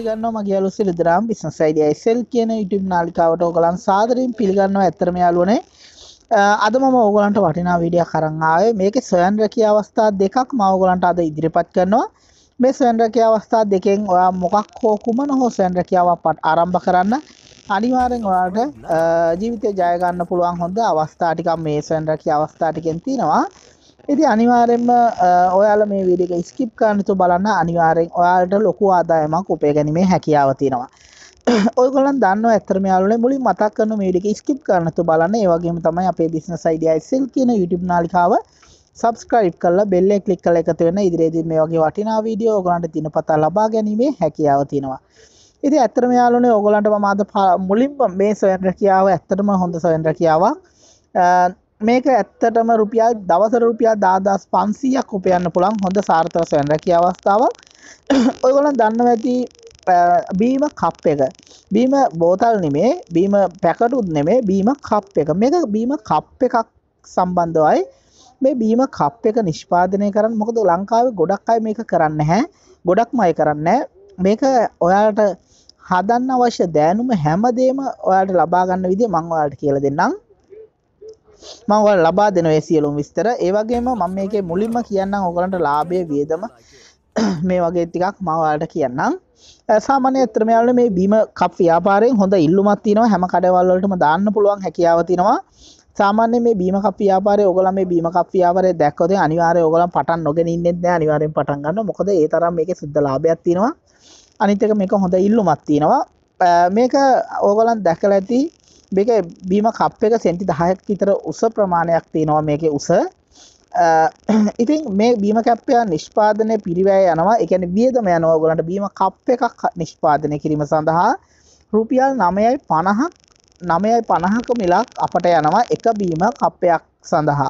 පිළිගන්නවා මගේ අලුත් සිරිදරාම් බිස්නස් අයිඩියා SL කියන YouTube නාලිකාවට ඕගලන් සාදරයෙන් පිළිගන්නවා ඇත්තටම යාළුවනේ අද මම ඕගලන්ට වටිනා වීඩියක් අරන් ආවේ මේකේ සොයන් රැකිය අවස්ථා දෙකක් මම ඕගලන්ට අද ඉදිරිපත් කරනවා මේ සොයන් රැකිය අවස්ථා දෙකෙන් ඔයා මොකක් හෝ කුමන හෝ සොයන් රැකියාවක් ආරම්භ කරන්න අනිවාරෙන් ඔයාට ජීවිතය ජයගන්න පුළුවන් හොඳ අවස්ථා ටිකක් මේ සොයන් රැකිය අවස්ථා ටිකෙන් තියෙනවා ඉති අනිවාරෙන්ම ඔයාල මේ විඩික ස්කිප් කරනතු බලන්න අනිවාරෙන් ඔයාට ලොකු ආදායමක් උපය ගැනීමේ හැකියාව තියෙනවා ඔයගොලන් දන්න ඇතරමයාලන මුලින් මතක් කරන මේඩික ස්කිප් කරනතු බලන්න ඒවගේම තමයි අපේ බිස්න සයිඩයිසිල් කියන YouTube නාලිකාව සබස්ක්‍රයිප් කල බෙල්ලෙ කලික් කල එකතු වෙන ඉදිරිේදී මේ වගේ වටිනා වීඩියෝ ගන්ට තින පතා ලබා ගැනීමේ හැකියාව තියෙනවා ඉති ඇත්තරම යාලනේ ඔගොලන්ට මමාද මුලින්ම මේ සොයන්ට කියාව ඇත්තටම හොඳ සොයන්ට කියාවක් මේක ඇත්තටම රුපියල් දවස රුපියල් දාදස් පන්සීයක් උපයන්න පුළන් හොඳ සාර්ථවසයන් රැකි අවස්ථාව ඔයගොලන් දන්න ඇති බීම කප් එක බීම බෝතල් නෙමේ බීම පැකටුත් නෙමේ බීම කප් එක මේක බීම කප් එකක් සම්බන්ධවයි මේ බීම කප් එක නිෂ්පාදනය කරන්න මොකද ලංකාව ගොඩක් අයි මේක කරන්න හැ ගොඩක් මයි කරන්න මේක ඔයාට හදන්න අවශ්‍ය දෑනුම හැමදේම ඔයාට ලබාගන්න විදි මංවාලට කියල දෙන්නම් මංවල් ලබා දෙන ඒ සියලුම් විස්තර ඒවගේම මම මේක මුලින්ම කියන්න ඕකලට ලාබය වියදම මේ වගේ ටිකක් මවාට කියන්නම් සාමාන්‍ය ත්‍රමයාල මේ බීම කප් ව්‍යාපාරයෙන් හොඳ ඉල්ලුමත් තිනවා හැම කඩවල්ලටම දාන්න පුළුවන් හැකියාව තිනවා සාමාන්‍ය මේ බීම කප් ව්‍යාපාරය ඔගල මේ බීම කප් ව්‍යාපාරය දැක්කොද අනිවාර්ය ඔගලන් පටන් නොගෙන ඉන්නෙත් නෑ අනිවාර්යෙන් පටන් ගන්න මොකද ඒ තරම් මේකේ සිද්ධ ලාභයක් තිනවා අනිත් එක මේක හොඳ ඉල්ලුමක් තිනවා මේක ඕගලන් දැකලා ඇති මේක බීම කප් එක සෙන්ටි 10ක් විතර උස ප්‍රමාණයක් තියෙනවා මේකේ උස ඉතින් මේ බීම කැප්පය නිෂ්පාදනය පිරිවැය යනවා එකන වියදම යනවා ගොලන්ට බීම කප් එකක් නිෂ්පාදනය කිරීම සඳහා රුපියල් නමයයි පණහක් නමයයි පණහක මිලක් අපට යනවා එක බීම කප්පයක් සඳහා.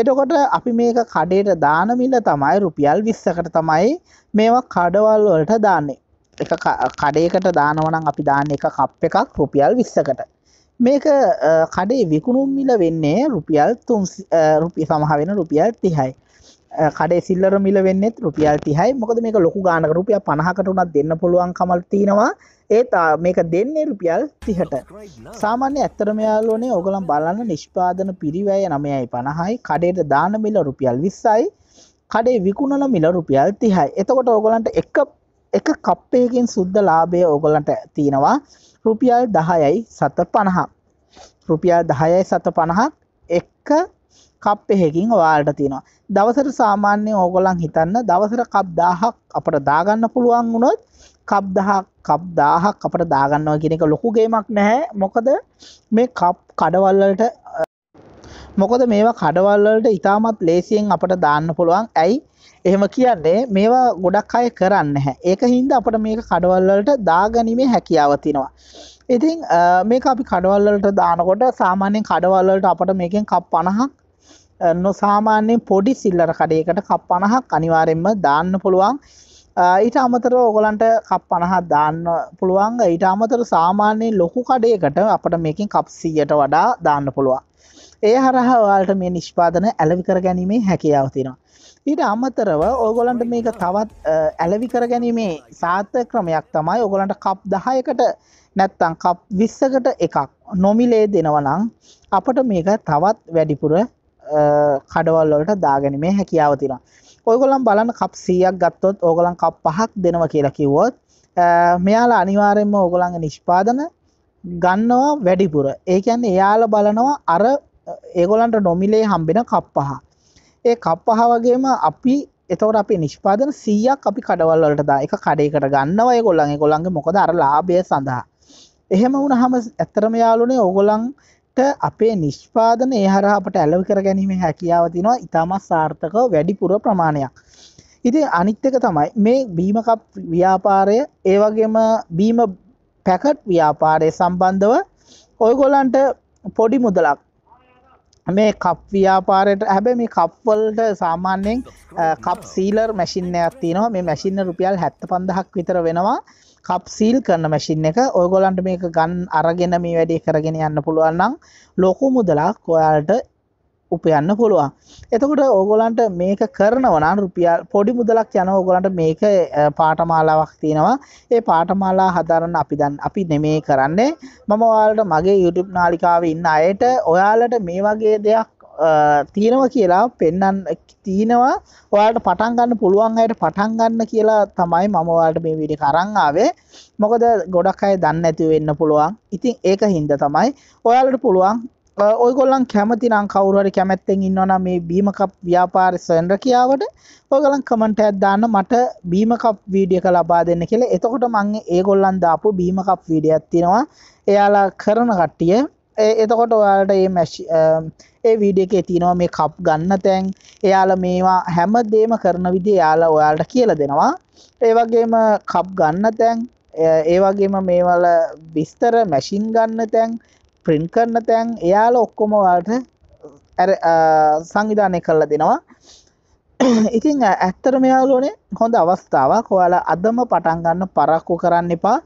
එටකොට අපි මේක කඩේට දානමිල තමයි රුපියල් විස්සකට තමයි මේවා කඩවල් වලට දාන්නේ එක කඩේකට දානවනම් අපි දාන්න එක කප් එකක් රුපියල් විස්සකට මේක කඩේ විකුණුම් මිල වෙන්නේ රුපියල් තුන් රුපිය සමහාවෙන රුපියල් තිහයි කඩේ සිල්ලර මිල වෙන්නෙත් රුපියල් තිහයි මොකද මේක ලොකු ගානක රුපිය පණහකට උනත් දෙන්න පුළුවන් කමල් තියෙනවා ඒත් මේක දෙන්නේ රුපියල් තිහට සාමාන්‍ය ඇත්තරම යාලෝනේ ඔගලම් බලන්න නිෂ්පාදන පිරිවැය නමයයි පණහයි කඩේට දාන මිල රුපියල් විස්සයි කඩේ විකුණන මිල රුපියල් තිහයි එතකොට ඕගලන්ට එක එක කප්පයකින් සුද්ධ ලාභය ඕගලන්ට තියෙනවා රුපියල් දහයයි සත පණහා රුපියල් දහයයි සත පණහක් එක්ක කප් එහෙකින් ඔයාලට තියෙනවා දවසට සාමාන්‍යය ඕගොලන් හිතන්න දවසර කප් දාහක් අපට දාගන්න පුළුවන් වුණොත් කප් දහ කප් දාහක් අපට දාගන්නවා කියෙනෙක ලොකුගේමක් නැහැ මොකද මේ කප් කඩවල්ලට මොකද මේවා කඩවල්වලට ඉතාමත් ලේසියෙන් අපට දාන්න පුළුවන් ඇයි එහෙම කියන්නේ මේවා ගොඩක් අය කරන්න හැ ඒක හින්ද අපට මේක කඩවල්වලට දාගැනීමේ හැකියාව තිනවා ඉතින් මේක අපි කඩවල්වලට දානකොට සාමාන්‍යයෙන් කඩවල්වලට අපට මේකෙන් කප් පණහක් නොසාමාන්‍යයෙන් පොඩි සිල්ලර කඩයකට කප් පණහක් අනිවාරෙන්ම දාන්න පුළුවන් ඊට අමතර ඕගලන්ට කප් පණහත් දාන්න පුළුවන් ඊට අමතර සාමාන්‍යයෙන් ලොකු කඩයකට අපට මේකින් කප්සීයට වඩා දාන්න පුළුවන් ඒ හරහවාට මේ නිෂ්පාදන ඇලවි කර ගැනීමේ හැකියාව තිෙනවා ඊට අමතරව ඕගොලන්ට මේක තවත් ඇලවි කර ගැනීමේ සාර්ථ ක්‍රමයක් තමයි ඔගොලන්ට කප් දහයකට නැත්තං කප් විස්සකට එකක් නොමිලේ දෙනවනං අපට මේක තවත් වැඩිපුර කඩවල්ලොලට දාගැනීමේ හැකියාව තිෙනවා ඔයගොලම් බලන්න කප් සියක් ගත්තොත් ඕගොලන් කප් පහක් දෙනව කියලා කිව්වොත් මෙයාලා අනිවාරෙන්ම ඕගොලන්ග නිෂ්පාදන ගන්නවා වැඩිපුර ඒකැන්න එයාල බලනවා අර ඒගොලන්ට නොමිලේ හම්බෙන කප්පහ ඒ කප්පහ වගේම අපි එතවට අපි නිෂ්පාදන සීයක් අපි කඩවල්ලට දා එක කඩේකට ගන්නවා ඒගොල්ලන් ගොළන්ගේ මොකද අර ලාභය සඳහා එහෙම වුණ හම ඇත්තරම යාලුනේ ඕගොලන් අපේ නිෂ්පාදන ඒහර අපට ඇලව කර ගැනීම හැකියාව තිනවා ඉතාමත් සාර්ථක වැඩිපුර ප්‍රමාණයක් ඉති අනිත්්‍යක තමයි මේ බීමකප් ව්‍යාපාරය ඒවගේම බීම පැකට් ව්‍යාපාරය සම්බන්ධව ඔයගොල්ලන්ට පොඩි මුදලක් මේ කප් ව්‍යාපාරයට හැබැ මේ කප්වල්ට සාමාන්‍යයෙන් කප් සීලර් මැසිින්න ඇත්තිනවා මේ මැසින්න රුපියල් හැත්ත පඳහක් විතර වෙනවා කප්සීල් කරන මැසින් එක ඔයගොලන්ට මේක ගන්න අරගෙන මේ වැඩේ කරගෙන යන්න පුළුවන්නම් ලොකු මුදලක් ඔයාලට උපයන්න පුළුවන් එතකොට ඕගොලන්ට මේක කරනවනන් රුපියල් පොඩි මුදලක් යන ඕගොලන්ට මේක පාටමාලාවක් තියෙනවා ඒ පාටමාලා හදරන්න අපි දන් අපි නෙමේ කරන්නේ මම ඔයාලට මගේ YouTube නාලිකාව ඉන්න අයට ඔයාලට මේ වගේ දෙයක් තියෙනව කියලා පෙන්නන්න තියෙනවා ඔයාට පටන් ගන්න පුළුවන් අයට පටන් ගන්න කියලා තමයි මම ඔයාලට මේ වීඩියෝ කරන් ආවේ මොකද ගොඩක් අය දන්නේ නැති වෙන්න පුළුවන් ඉතින් ඒක හින්දා තමයි ඔයාලට පුළුවන් ඔයගොල්ලන් කැමතිනම් කවුරුහරි කැමැත්තෙන් ඉන්නවනම් මේ බීම කප් ව්‍යාපාර සංරකියාවට ඔයගොල්ලන් කමෙන්ට් එකක් දාන්න මට බීම කප් වීඩියෝ එක ලබා දෙන්න කියලා. එතකොට මම ඒගොල්ලන් දාපු බීම කප් වීඩියෝ එකක් තියෙනවා. එයාලා කරන කට්ටිය එතකොට ඔයාලට ඒ මැශි ඒ වීඩිය එකේ තිනවා මේ කප් ගන්න තැන් එයාල මේවා හැම දේම කරන විදි යාල ඔයාලට කියල දෙනවා ඒවගේම කප් ගන්න තැන් ඒවගේම මේවල විස්තර මැසින් ගන්න තැන් ප්‍රින් කරන්න තැන් එයාල ඔක්කොම වාට සංවිධානය කරලා දෙනවා ඉතිං ඇත්තර මෙයාලෝනේ හොඳ අවස්ථාවක් ඔයාලා අදම පටන් ගන්න පරක්කු කරන්න එපා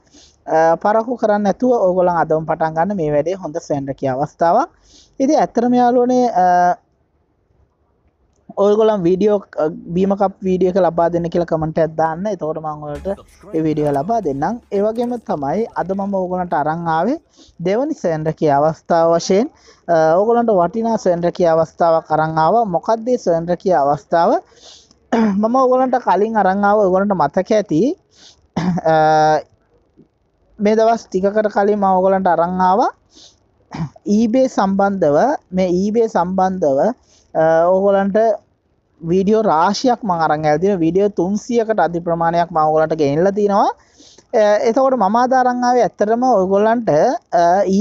පරහු කරන්න ඇතුව ඔගොලන් අදම් පටන් ගන්න මේ වැඩේ හොඳ සැන්ඩකි අවස්ථාවක් ඉති ඇත්තරම යාලුවනේ ඔල්ගොලම් වීඩියෝ බීමකප් වීඩියක ලබා දෙන්න කියලා කමට ඇදන්න එතකොට මංවලට විඩිය ලබා දෙන්නම් ඒවගේම තමයි අද මම ඕගලන්ට අරංආාවේ දෙවනි සෙන්ඩකි අවස්ථාව වශයෙන් ඕගලන්ට වටිනා සෙන්ඩකි අවස්ථාව කරංආාව මොකක්දේ සෙන්ඩකි අවස්ථාව මම ඔගලන්ට කලින් අරංආාව ඔගලන්ට මතක ඇති මේ දවස් ටිකකට කලින් මම ඔයගලන්ට අරන් ආවා eBay සම්බන්ධව මේ eBay සම්බන්ධව ඔයගලන්ට වීඩියෝ රාශියක් මම අරන් ඇවිල්ලා තියෙනවා වීඩියෝ 300කට අධි ප්‍රමාණයක් මම ඔයගලන්ට ගෙනල්ලා තිනවා එතකොට මම අද අරන් ආවේ ඇත්තටම ඔයගලන්ට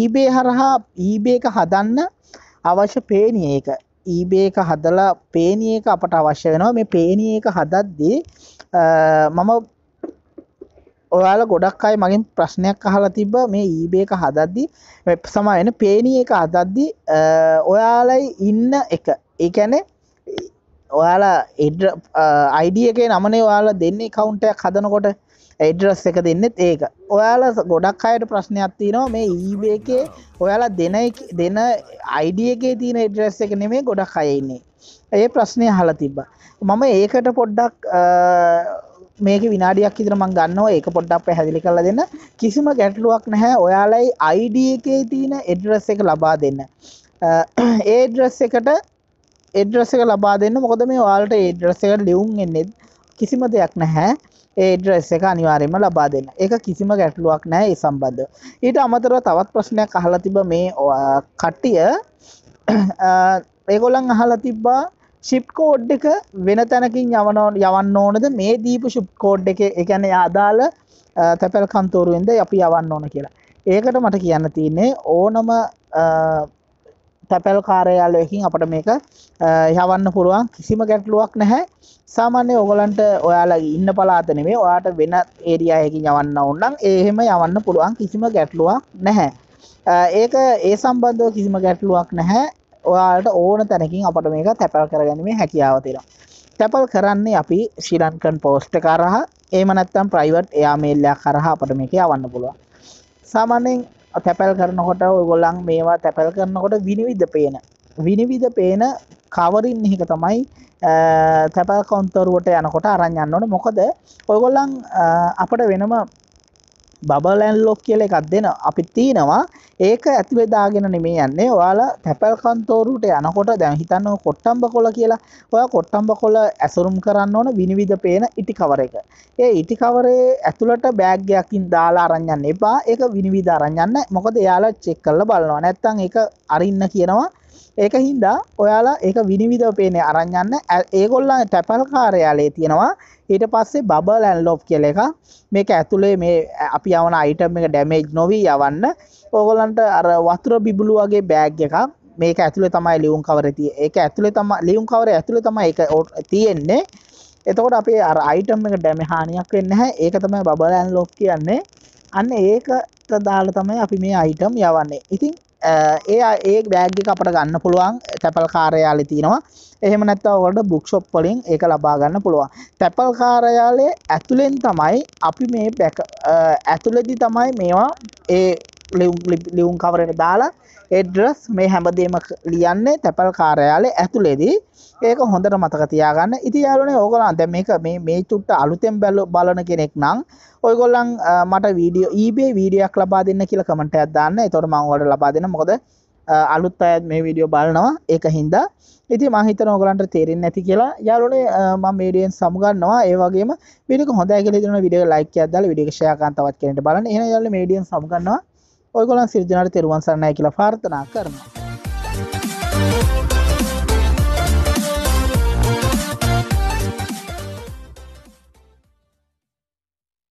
eBay හරහා eBay එක හදන්න අවශ්‍ය පේනිය එක eBay එක හදලා පේනිය එක අපට අවශ්‍ය වෙනවා මේ පේනිය එක හදද්දී මම ඔයාලා ගොඩක් අය මගින් ප්‍රශ්නයක් අහලා තිබ මේ ඊබේක හදද්දි සමායන පේනී එක අදද්දි ඔයාලයි ඉන්න එක ඒැන ඔයාලා එඩ අයිඩිය එක නමනේ ඔයාලා දෙන්නේ කවුන්ටයක් හදනකොට එඩරස් එක දෙන්නෙත් ඒක ඔයාලා ගොඩක් අයට ප්‍රශ්නයක් තිනවා මේ ඊබේ එකේ ඔයාලා දෙන දෙන අයිඩිය එකේ තියෙන එඩරස් එක නෙමේ ගොඩක් අයඉන්නේ ඒ ප්‍රශ්නය හලා තිබ්බ මම ඒකට පොඩ්ඩක් මේක විනාඩියක් ඉදිර මං ගන්නවා ඒක පොඩ්ඩක් පැහැදිලි කරලා දෙන්න කිසිම ගැටලුවක් නැහැ ඔයාලයි ID එකේ තියෙන address එක ලබා දෙන්න. ඒ address එකට address එක ලබා දෙන්න. මොකද මේ ඔයාලට ඒ address එකට ලියුම් එන්නේ කිසිම දෙයක් නැහැ. ඒ address එක අනිවාර්යයෙන්ම ලබා දෙන්න. ඒක කිසිම ගැටලුවක් නැහැ ඒ සම්බන්ධව. ඊට අමතරව තවත් ප්‍රශ්නයක් අහලා තිබ්බ මේ කට්ටිය ඒගොල්ලන් අහලා තිබ්බා ශිප් කෝඩ් එක වෙන තැනකින් යවනෝන් යවන්න ඕනද මේ දීපු ශිප් කෝඩ් එක එකැන අදාළ තැපැල් කන්තෝරුවෙන්ද අපි යවන්න ඕන කියලා ඒකට මට කියන්න තියන්නේ ඕනම තැපැල් කාරයාලයකින් අපට මේක යවන්න පුළුවන් කිසිම ගැටලුවක් නැහැ සාමාන්‍ය ඔගලන්ට ඔයාලගේ ඉන්න පලාතනවේ ඔයාට වෙන ඒරියායකින් යවන්න ඔන්නම් ඒහෙම යවන්න පුළුවන් කිසිම ගැටලුවක් නැහැ ඒක ඒ සම්බන්ධව කිසිම ගැටලුවක් නැහැ ඔයාට ඕන තැනකින් අපට මේක තැපල් කරගැනීමේ හැකියාව තියෙන තැපල් කරන්නේ අපි ශිලන්කන් පෝස්ට කරහ ඒම නැත්තම් ප්‍රයිවට් එයාමේල්ලයක් කරහ අපට මේක අවන්න පුළුව සාමාන්‍යෙන් තැපැල් කරනකොට ඔයගොල්ලන් මේවා තැපැල් කරනකොට විනිවිධ පේන විනිවිධ පේන කවරින් එක තමයි තැපල් කොන්තරුවට යනකොට අරන් යන්නට මොකද ඔයගොල්ලන් අපට වෙනම බබල් ඇන් ලොක් කියලා එකක් දෙන අපි තියනවා ඒක ඇති බෙදාගෙන නෙමේ යන්නේ. ඔයාලා තැපැල් කන්තෝරුවට යනකොට දැන් හිතන්න කොට්ටම්බ කොළ කියලා. ඔයා කොට්ටම්බ කොළ ඇසුරුම් කරන්න ඕන විනිවිද පේන ඉටි කවර එක. ඒ ඉටි කවරේ ඇතුළට බෑග් එකකින් දාලා අරන් යන්න එපා. ඒක විනිවිද අරන් යන්න. මොකද එයාලා චෙක් කරලා බලනවා. නැත්තම් ඒක අරින්න කියනවා. ඒක හින්දා ඔයාලා ඒක විනිවිධ පේනය අරංයන්න ඒගොල්ලන් ටැපල් කාරයාලේ තියෙනවා ඊට පස්සේ බබ ලැන්ලෝප් කියල එක මේක ඇතුළේ මේ අපි යවන අයිටම් එක ඩැමේජ් නොවී යවන්න ඕගොලන්ට අර වතුර බිබුලු වගේ බෑග් එකක් මේක ඇතුළ තමයි ලියුම් කවරති ඒක ඇතුළ තම ලියුම් කවර ඇතුළ තමයි එක තියෙන්නේ එතකොට අපේ අර අයිටම් එක ඩැමහානියක් වෙන්න හැ ඒක තමයි බබලෑන් ලොක් කියන්නේ අන්න ඒකට දාල තමයි අපි මේ අයිටම් යවන්නේ ඉතින් ඒ ඒ බෑග්ගි අපට ගන්න පුළුවන් තැපල් කාරයාලි තියෙනවා එහෙම නැත්තව ඔට බුක්ෂොප් වලින් ඒක ලබා ගන්න පුළුවන් තැපල් කාරයාලය ඇතුළෙන් තමයි අපි මේ ඇතුළදි තමයි මේවා ඒ ලියුම් කවරට දාලා එඩ්‍රස් මේ හැමදේම ලියන්නේ තැපල් කාරයාල ඇතුලෙදී ඒක හොඳට මතක තියාගන්න ඉති යාලනේ ඕගොලන් දැ මේක මේ මේ චුට්ට අලුතෙන් බැල්ල බලන කෙනෙක් නම් ඔයගොල්ලන් මට වීඩියෝ ඊබේ වීඩියක් ලබා දෙන්න කියල කමට ඇදන්න තොට මංවට ලබා දෙන්න මොකද අලුත් අයත් මේ වීඩියෝ බලනවා ඒක හින්දා ඉති මහිත නෝගලන්ට තේරෙන් නැති කියලා යාලුනේ ම මේඩියෙන් සමුගන්නවා ඒවගේ විඩික හොඳ ඇගල දන විඩිය ලයික අදල විඩික්ෂයකන්තවත් කෙනට බලන්න එන යල මේඩියෙන් සමුගන්නවා ඔයගොලන් සිරජනට තෙරුවන් සරණය කියලා පාර්ථනා කරනවා.